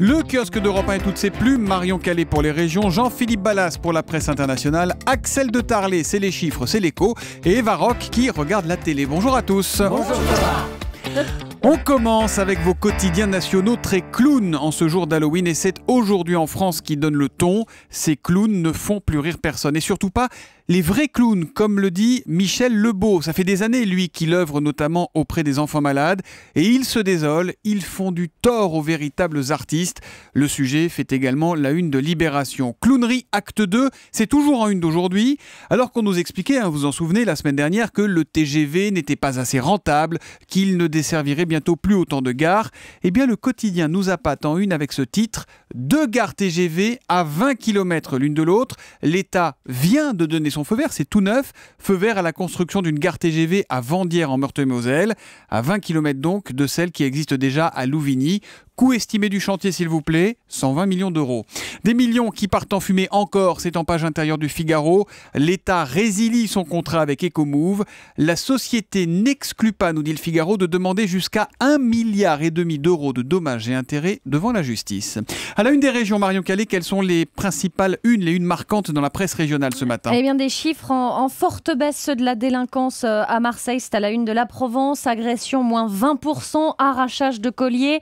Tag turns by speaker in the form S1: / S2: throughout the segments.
S1: Le kiosque d'Europe 1 et toutes ses plumes, Marion Calais pour les régions, Jean-Philippe Ballas pour la presse internationale, Axel de Tarlet, c'est les chiffres, c'est l'écho, et Eva Rock qui regarde la télé. Bonjour à tous. Bonjour. On commence avec vos quotidiens nationaux très clowns en ce jour d'Halloween et c'est aujourd'hui en France qui donne le ton. Ces clowns ne font plus rire personne et surtout pas les vrais clowns, comme le dit Michel Lebeau. Ça fait des années, lui, qu'il œuvre notamment auprès des enfants malades et il se désole, ils font du tort aux véritables artistes. Le sujet fait également la une de Libération. Clownerie acte 2, c'est toujours en une d'aujourd'hui, alors qu'on nous expliquait, vous hein, vous en souvenez, la semaine dernière, que le TGV n'était pas assez rentable, qu'il ne desservirait bientôt plus autant de gares, eh bien le quotidien nous appâte en une avec ce titre Deux gares TGV à 20 km l'une de l'autre. L'État vient de donner son feu vert, c'est tout neuf. Feu vert à la construction d'une gare TGV à Vendière en Meurthe-et-Moselle, à 20 km donc de celle qui existe déjà à Louvigny. Coût estimé du chantier, s'il vous plaît, 120 millions d'euros. Des millions qui partent en fumée encore, c'est en page intérieure du Figaro. L'État résilie son contrat avec EcoMove. La société n'exclut pas, nous dit le Figaro, de demander jusqu'à 1,5 milliard et demi d'euros de dommages et intérêts devant la justice. À la une des régions, Marion Calais, quelles sont les principales unes, les unes marquantes dans la presse régionale ce matin Eh
S2: bien, des chiffres en, forte baisse, de la délinquance euh, à Marseille, c'est à la une de la Provence. Agression, moins 20%, arrachage de colliers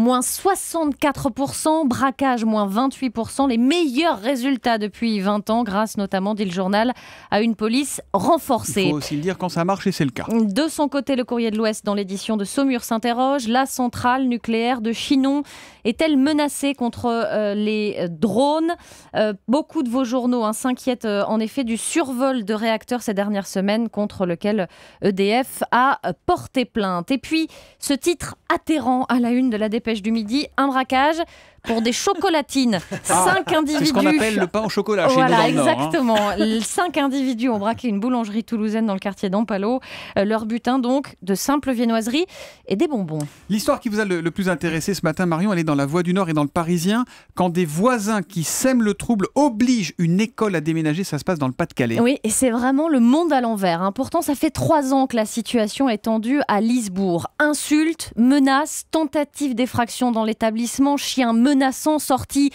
S2: moins 64%, braquage moins 28%, les meilleurs résultats depuis 20 ans, grâce notamment, dit le journal, à une police renforcée. Il faut aussi
S1: le dire quand ça marche et c'est le cas.
S2: De son côté, le courrier de l'Ouest dans l'édition de Saumur s'interroge. La centrale nucléaire de Chinon est-elle menacée contre euh, les euh, drones euh, Beaucoup de vos journaux hein, s'inquiètent en effet du survol de réacteurs ces dernières semaines contre lequel EDF a porté plainte. Et puis, ce titre atterrant à la une de la dépêche du du midi, un braquage pour des chocolatines. Cinq ah, individus. C'est ce qu'on appelle le pain au chocolat chez voilà, hein. exactement. Cinq individus ont braqué une boulangerie toulousaine dans le quartier d'Ampalo. Euh, leur butin, donc, de simples viennoiseries et des bonbons.
S1: L'histoire qui vous a le, plus intéressé ce matin, Marion, elle est dans la Voix du Nord et dans le Parisien. Quand des voisins qui sèment le trouble obligent une école à déménager, ça se passe dans le Pas-de-Calais. Oui,
S2: et c'est vraiment le monde à l'envers. Hein. Pourtant, ça fait trois ans que la situation est tendue à Lisbourg. Insultes, menaces, tentatives d'effraction dans l'établissement, chiens menacés menaçant sorti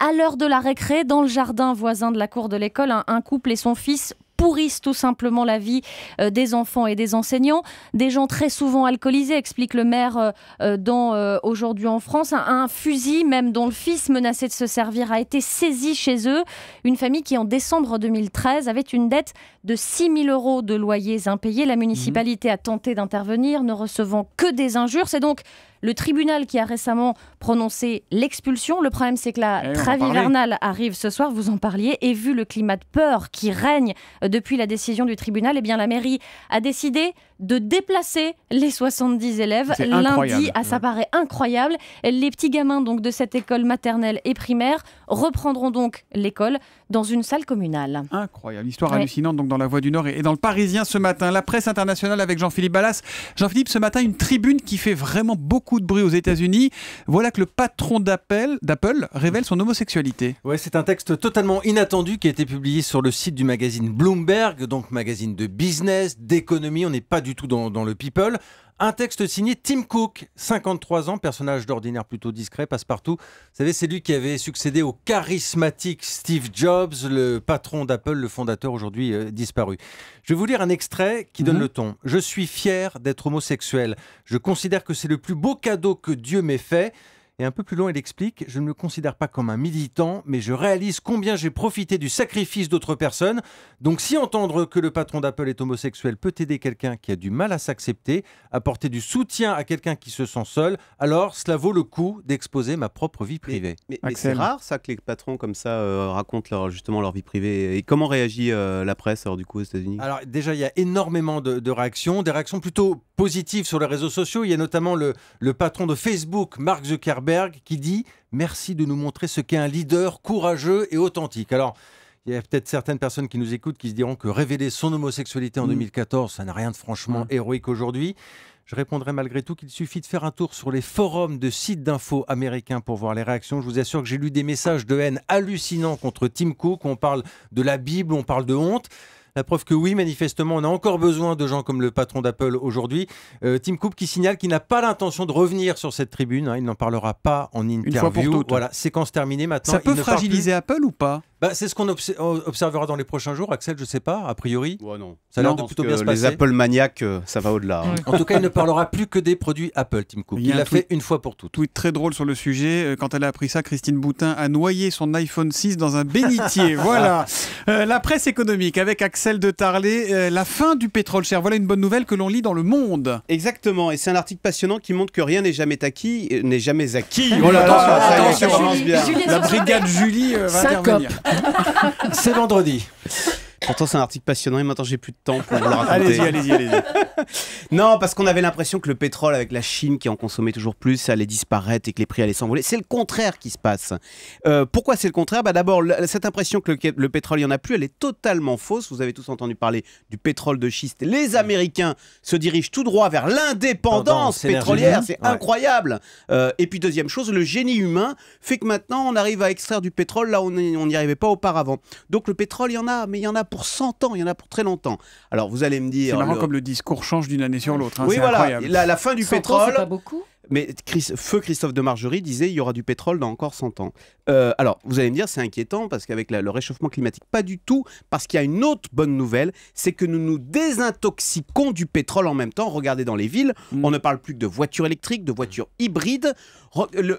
S2: à l'heure de la récré dans le jardin voisin de la cour de l'école. Un, couple et son fils pourrissent tout simplement la vie euh, des enfants et des enseignants, des gens très souvent alcoolisés, explique le maire euh, euh, dans Aujourd'hui en France. Un, fusil, même dont le fils menaçait de se servir, a été saisi chez eux. Une famille qui, en décembre 2013, avait une dette de 6 000 euros de loyers impayés. La mhm. municipalité a tenté d'intervenir, ne recevant que des injures. C'est donc le tribunal qui a récemment prononcé l'expulsion. Le problème, c'est que la eh trêve hivernale arrive ce soir, vous en parliez, et vu le climat de peur qui règne depuis la décision du tribunal, eh bien, la mairie a décidé de déplacer les 70 élèves lundi. à ça paraît incroyable. Les petits gamins donc de cette école maternelle et primaire reprendront donc l'école dans une salle communale.
S1: Incroyable, histoire hallucinante donc dans la Voix du Nord et dans le Parisien ce matin. La presse internationale avec Jean-Philippe Ballas. Jean-Philippe, ce matin, une tribune qui fait vraiment beaucoup de bruit aux États-Unis. Voilà que le patron d'Apple révèle son homosexualité. Ouais, c'est un texte totalement inattendu qui a été publié sur le site du
S3: magazine Bloomberg, donc magazine de business, d'économie. On n'est pas du tout dans, le people. Un texte signé Tim Cook, 53 ans, personnage d'ordinaire plutôt discret, passe partout. Vous savez, c'est lui qui avait succédé au charismatique Steve Jobs, le patron d'Apple, le fondateur aujourd'hui euh, disparu. Je vais vous lire un extrait qui donne mhm. le ton. Je suis fier d'être homosexuel. Je considère que c'est le plus beau cadeau que Dieu m'ait fait. Et un peu plus loin, il explique Je ne me considère pas comme un militant, mais je réalise combien j'ai profité du sacrifice d'autres personnes. Donc, si entendre que le patron d'Apple est homosexuel peut aider quelqu'un qui a du mal à s'accepter, apporter du soutien à quelqu'un qui se sent seul, alors cela vaut le coup d'exposer ma propre vie privée. Mais, c'est rare,
S4: ça, que les patrons comme ça euh, racontent leur, justement leur vie privée. Et comment réagit euh, la presse, alors, du coup, aux États-Unis
S3: Alors, déjà, il y a énormément de réactions, des réactions plutôt Positif sur les réseaux sociaux. Il y a notamment le, le patron de Facebook, Mark Zuckerberg, qui dit Merci de nous montrer ce qu'est un leader courageux et authentique. Alors, il y a peut-être certaines personnes qui nous écoutent qui se diront que révéler son homosexualité en 2014, mm. ça n'a rien de franchement héroïque aujourd'hui. Je répondrai malgré tout qu'il suffit de faire un tour sur les forums de sites d'infos américains pour voir les réactions. Je vous assure que j'ai lu des messages de haine hallucinants contre Tim Cook. On parle de la Bible, on parle de honte. La preuve que oui, manifestement, on a encore besoin de gens comme le patron d'Apple aujourd'hui. Euh, Tim Cook qui signale qu'il n'a pas l'intention de revenir sur cette tribune. Hein. il n'en parlera pas en interview. Une Voilà, séquence terminée maintenant. Ça peut fragiliser
S1: Apple ou pas
S3: bah, c'est ce qu'on observera dans les prochains jours, Axel, je sais pas, a priori. non. Ça a l'air de plutôt bien se passer. Les Apple
S4: maniaques, euh, ça va au-delà. Hein. en tout cas, il ne parlera
S3: plus que des produits Apple, Tim Cook. Il l'a fait
S1: une fois pour toutes. Tweet très drôle sur le sujet. Euh, quand elle a appris ça, Christine Boutin a noyé son iPhone 6 dans un bénitier. voilà. Euh, la presse économique avec Axel de Tarlé. la fin du pétrole cher. Voilà une bonne nouvelle que l'on lit dans Le Monde.
S4: Exactement. Et c'est un article passionnant qui montre que rien n'est jamais acquis, n'est jamais acquis. la brigade Julie va c'est vendredi. Pourtant, c'est un article passionnant et maintenant j'ai plus de temps pour vous le raconter. allez-y, allez-y, allez-y. non, parce qu'on avait l'impression que le pétrole, avec la Chine qui en consommait toujours plus, allait disparaître et que les prix allaient s'envoler. C'est le contraire qui se passe. Euh, pourquoi c'est le contraire bah, D'abord, cette impression que le, pétrole, il n'y en a plus, elle est totalement fausse. Vous avez tous entendu parler du pétrole de schiste. Les Américains se dirigent tout droit vers l'indépendance pétrolière. C'est incroyable. Euh, et puis, deuxième chose, le génie humain fait que maintenant, on arrive à extraire du pétrole là où on n'y arrivait pas auparavant. Donc, le pétrole, il y en a, mais il y en a pour pour 100 ans, il y en a pour très longtemps. Alors vous allez me dire. C'est marrant comme
S1: le discours change d'une année sur l'autre. Hein, oui, voilà.
S4: La, fin du pétrole. pas beaucoup mais feu Christophe de Margerie disait il y aura du pétrole dans encore 100 ans. Euh, alors, vous allez me dire, c'est inquiétant parce qu'avec le réchauffement climatique, pas du tout, parce qu'il y a une autre bonne nouvelle, c'est que nous nous désintoxiquons du pétrole en même temps. Regardez dans les villes, mm. on ne parle plus que de voitures électriques, de voitures hybrides,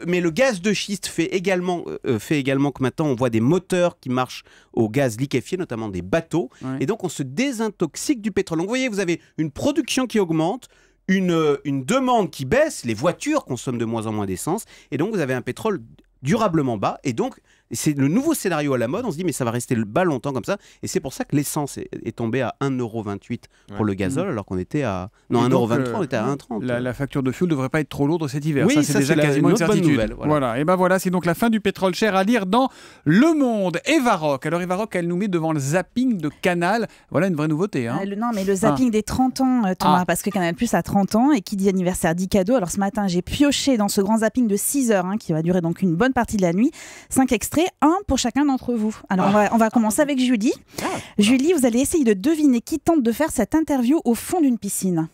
S4: mais le gaz de schiste fait également, euh, euh, fait également que maintenant on voit des moteurs qui marchent au gaz liquéfié, notamment des bateaux, et donc on se désintoxique du pétrole. Donc vous voyez, vous avez une production qui augmente, une, demande qui baisse, les voitures consomment de moins en moins d'essence, et donc vous avez un pétrole durablement bas, et donc c'est le nouveau scénario à la mode. On se dit, mais ça va rester le bas longtemps comme ça. Et c'est pour ça que l'essence est, tombée à 1,28€ pour le gazole, mmh. alors qu'on était à. Non, 1,23€, euh, on était à
S1: 1,30€. La, facture de fuel ne devrait pas être trop lourde cet hiver. ça, c'est déjà une, autre Nouvelle, voilà. Et ben voilà, c'est donc la fin du pétrole cher à lire dans Le Monde. Eva Rock. Alors, Eva elle nous met devant le zapping de Canal. Voilà une vraie nouveauté. Hein. Ah, le, non, mais le zapping ah.
S5: des 30 ans, euh, Thomas, ah. parce que Canal Plus a 30 ans et qui dit anniversaire dit cadeau. Alors, ce matin, j'ai pioché dans ce grand zapping de 6 heures, hein, qui va durer donc une bonne partie de la nuit, 5 extraits un pour chacun d'entre vous. Alors, on, va, ah. commencer avec Julie. Ah, Julie, vous allez essayer de deviner qui tente de faire cette interview au fond d'une piscine.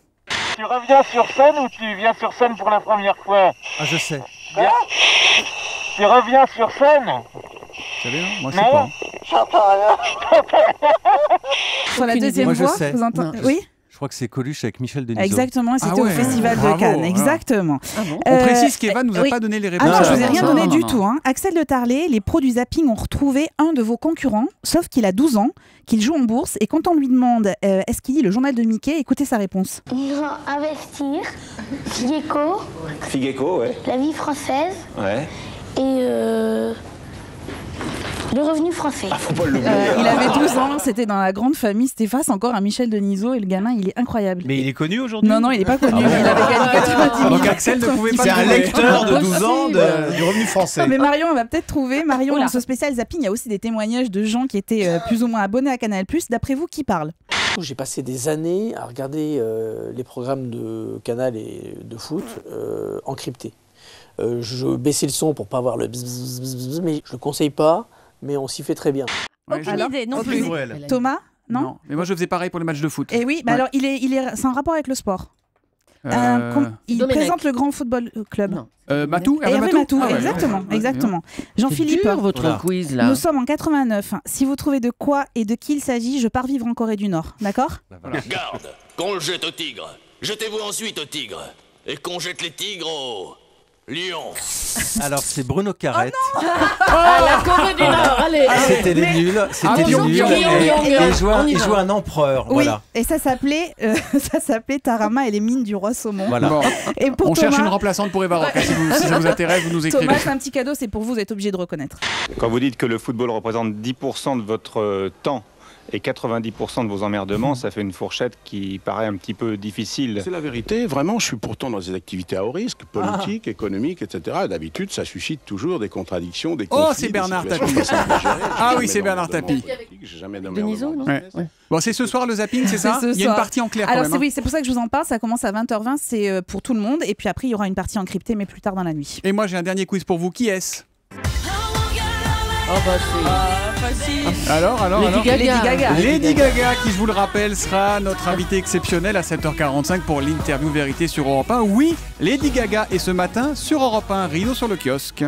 S5: Tu reviens sur scène ou tu viens sur scène pour la première fois Ah, je sais. tu
S4: reviens
S3: sur scène C'est moi je sais pas. J'entends rien. sur la deuxième voix, vous Oui je crois que c'est Coluche avec Michel Denis. Exactement, c'était ah au Festival de Cannes. Hein. Exactement.
S5: Ah euh, on précise qu'Eva nous a pas donné les ah réponses. non, je vous ai rien donné du tout. Hein. Axel de Tarlet, les produits zapping ont retrouvé un de vos concurrents, sauf qu'il a 12 ans, qu'il joue en bourse, et quand on lui demande euh, est-ce qu'il lit le journal de Mickey, écoutez sa réponse.
S2: Genre investir, Figeco,
S4: Figeco, ouais.
S5: La vie française, ouais. et... Euh... Le revenu français ah, euh, il avait 12 ans, c'était dans la grande famille. C'était encore un Michel Denisot et le gamin, il est incroyable.
S4: Mais il est connu aujourd'hui Non, non, il n'est pas connu. Ah il avait
S5: gagné 90 ah 000. Donc Axel ne pouvait pas C'est un lecteur de 12 ans du
S1: revenu français. mais
S5: Marion, on va peut-être trouver. Marion, dans ce spécial Zapping, il y a aussi des témoignages de gens qui étaient euh, plus ou moins abonnés à Canal. D'après vous, qui parle
S3: j'ai passé des années à regarder euh, les programmes de Canal
S4: et de foot encryptés. je baissais le son pour pas avoir le
S1: mais je ne conseille pas mais on s'y fait très bien.
S5: non plus. Thomas non,
S1: Mais moi, je faisais pareil pour les matchs de foot. Et eh oui, bah alors,
S5: il est, il est, c'est un rapport avec le sport.
S1: Euh, euh, il
S5: présente le Grand Football euh, Club.
S1: Matou, Matou, ah exactement, exactement.
S5: Jean-Philippe, votre quiz là. Nous sommes en 89. Si vous trouvez de quoi et de qui il s'agit, je pars vivre en Corée du Nord, d'accord bah,
S4: Garde, qu'on le jette au tigre. Jetez-vous ensuite au tigre
S2: et
S5: qu'on jette les tigres au Lyon. Alors c'est Bruno Carrette. ah, la Corée du Nord, ah, allez. C'était des nuls, c'était des nuls. il un
S3: empereur, oui.
S5: Et ça s'appelait, euh, ça s'appelait Tarama et les mines du roi saumon. Voilà.
S1: Et pour On cherche une remplaçante pour Eva si, ça vous intéresse, vous nous écrivez. Thomas,
S5: un petit cadeau, c'est pour vous, vous êtes obligé de reconnaître.
S4: Quand vous dites que le football représente 10% de votre euh, temps et 90% de vos emmerdements, ça fait une fourchette qui paraît un petit peu difficile. C'est
S5: la vérité, vraiment,
S4: je suis pourtant dans des activités à haut risque, ah. politiques, économiques, etc. D'habitude, ça suscite toujours des contradictions,
S1: des oh, conflits. Oh, c'est Bernard Tapie
S4: Ah oui, c'est Bernard Tapie jamais Bon,
S1: c'est ce soir le zapping, c'est ça Il y a une partie en clair Alors, quand hein. Oui,
S5: c'est pour ça que je vous en parle, ça commence à 20h20, c'est euh, pour tout le monde, et puis après, il y aura une partie encryptée, mais plus tard dans la nuit. Et moi, j'ai un dernier quiz pour vous, qui est-ce
S1: Oh bah c'est...
S2: Alors, alors, Lady, Gaga. Lady Gaga.
S1: qui je vous le rappelle, sera notre invitée exceptionnelle à 7h45 pour l'interview vérité sur Europe 1. Oui, Lady Gaga est ce matin sur Europe 1, Rino sur le kiosque.